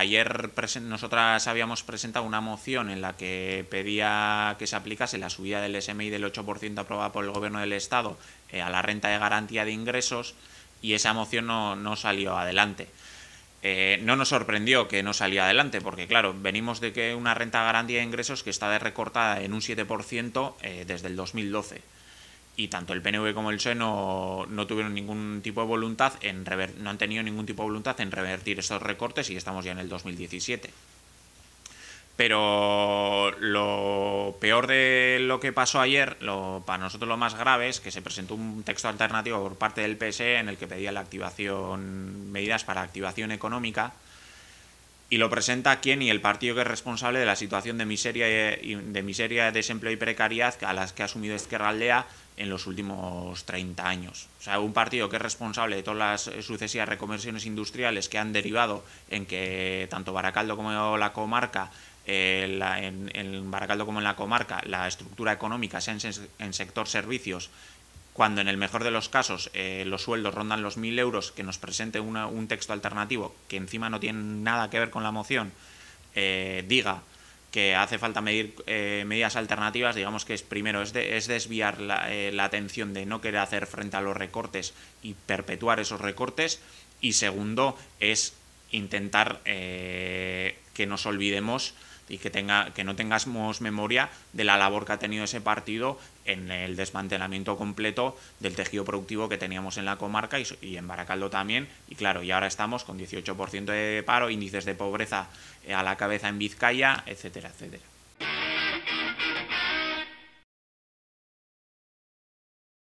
Ayer nosotras habíamos presentado una moción en la que pedía que se aplicase la subida del SMI del 8% aprobada por el Gobierno del Estado eh, a la renta de garantía de ingresos y esa moción no, salió adelante. Eh, no nos sorprendió que no salía adelante, porque claro, venimos de que una renta de garantía de ingresos que está de recortada en un 7% eh, desde el 2012 y tanto el PNV como el PSOE no, tuvieron ningún tipo de voluntad en no han tenido ningún tipo de voluntad en revertir esos recortes y estamos ya en el 2017. Pero lo peor de lo que pasó ayer, para nosotros lo más grave es que se presentó un texto alternativo por parte del PSE en el que pedía la activación medidas para activación económica y lo presenta quién y el partido que es responsable de la situación de miseria, de miseria, desempleo y precariedad a las que ha asumido Esquerra Aldea en los últimos 30 años. O sea, un partido que es responsable de todas las eh, sucesivas reconversiones industriales que han derivado en que tanto Baracaldo como la comarca, eh, en, como en la comarca, la estructura económica sea en sector servicios cuando en el mejor de los casos eh, los sueldos rondan los 1.000 euros, que nos presente un texto alternativo que encima no tiene nada que ver con la moción, eh, diga que hace falta medir eh, medidas alternativas, digamos que es primero, es, desviar la, la, atención de no querer hacer frente a los recortes y perpetuar esos recortes, y segundo, es intentar eh, que nos olvidemos y que, tenga, que no tengamos memoria de la labor que ha tenido ese partido en el desmantelamiento completo del tejido productivo que teníamos en la comarca y, en Baracaldo también. Y claro, y ahora estamos con 18% de paro, índices de pobreza eh, a la cabeza en Vizcaya, etcétera, etcétera.